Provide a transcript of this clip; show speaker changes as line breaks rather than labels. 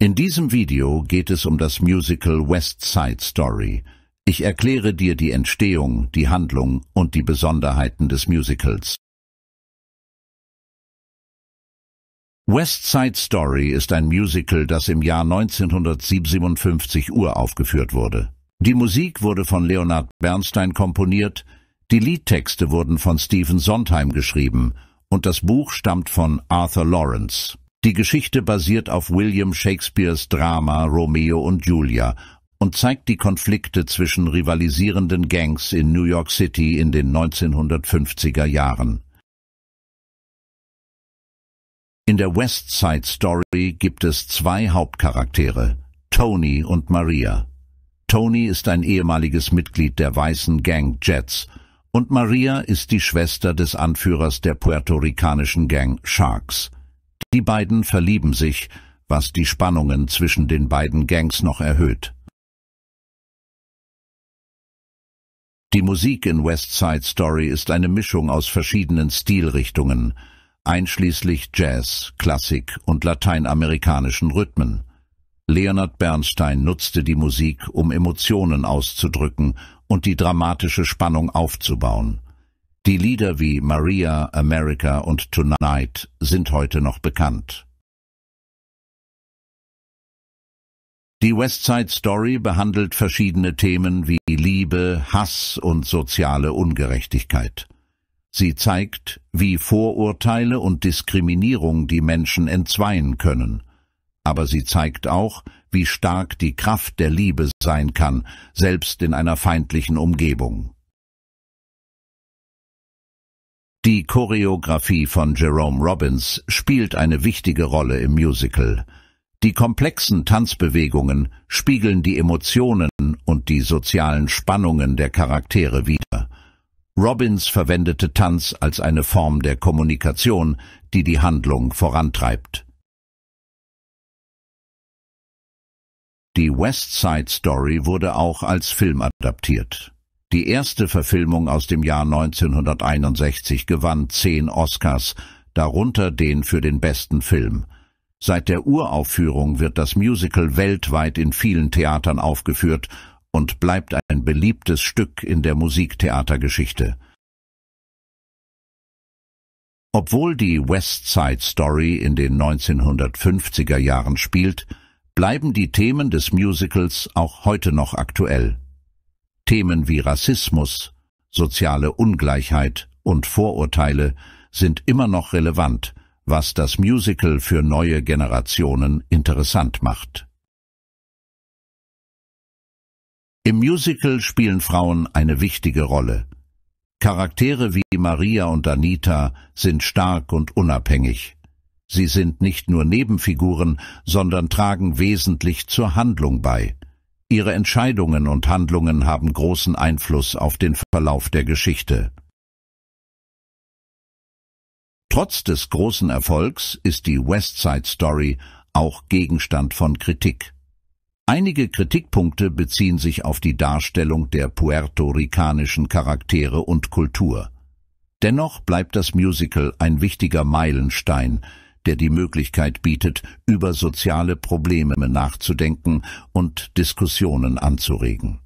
In diesem Video geht es um das Musical West Side Story. Ich erkläre dir die Entstehung, die Handlung und die Besonderheiten des Musicals. West Side Story ist ein Musical, das im Jahr 1957 uraufgeführt wurde. Die Musik wurde von Leonard Bernstein komponiert, die Liedtexte wurden von Stephen Sondheim geschrieben und das Buch stammt von Arthur Lawrence. Die Geschichte basiert auf William Shakespeares Drama Romeo und Julia und zeigt die Konflikte zwischen rivalisierenden Gangs in New York City in den 1950er Jahren. In der West Side Story gibt es zwei Hauptcharaktere, Tony und Maria. Tony ist ein ehemaliges Mitglied der weißen Gang Jets und Maria ist die Schwester des Anführers der puerto-ricanischen Gang Sharks. Die beiden verlieben sich, was die Spannungen zwischen den beiden Gangs noch erhöht. Die Musik in West Side Story ist eine Mischung aus verschiedenen Stilrichtungen, einschließlich Jazz, Klassik und lateinamerikanischen Rhythmen. Leonard Bernstein nutzte die Musik, um Emotionen auszudrücken und die dramatische Spannung aufzubauen. Die Lieder wie Maria, America und Tonight sind heute noch bekannt. Die West Side Story behandelt verschiedene Themen wie Liebe, Hass und soziale Ungerechtigkeit. Sie zeigt, wie Vorurteile und Diskriminierung die Menschen entzweien können. Aber sie zeigt auch, wie stark die Kraft der Liebe sein kann, selbst in einer feindlichen Umgebung. Die Choreografie von Jerome Robbins spielt eine wichtige Rolle im Musical. Die komplexen Tanzbewegungen spiegeln die Emotionen und die sozialen Spannungen der Charaktere wider. Robbins verwendete Tanz als eine Form der Kommunikation, die die Handlung vorantreibt. Die West Side Story wurde auch als Film adaptiert. Die erste Verfilmung aus dem Jahr 1961 gewann zehn Oscars, darunter den für den besten Film. Seit der Uraufführung wird das Musical weltweit in vielen Theatern aufgeführt und bleibt ein beliebtes Stück in der Musiktheatergeschichte. Obwohl die West Side Story in den 1950er Jahren spielt, bleiben die Themen des Musicals auch heute noch aktuell. Themen wie Rassismus, soziale Ungleichheit und Vorurteile sind immer noch relevant, was das Musical für neue Generationen interessant macht. Im Musical spielen Frauen eine wichtige Rolle. Charaktere wie Maria und Anita sind stark und unabhängig. Sie sind nicht nur Nebenfiguren, sondern tragen wesentlich zur Handlung bei. Ihre Entscheidungen und Handlungen haben großen Einfluss auf den Verlauf der Geschichte. Trotz des großen Erfolgs ist die West Side Story auch Gegenstand von Kritik. Einige Kritikpunkte beziehen sich auf die Darstellung der puerto-ricanischen Charaktere und Kultur. Dennoch bleibt das Musical ein wichtiger Meilenstein der die Möglichkeit bietet, über soziale Probleme nachzudenken und Diskussionen anzuregen.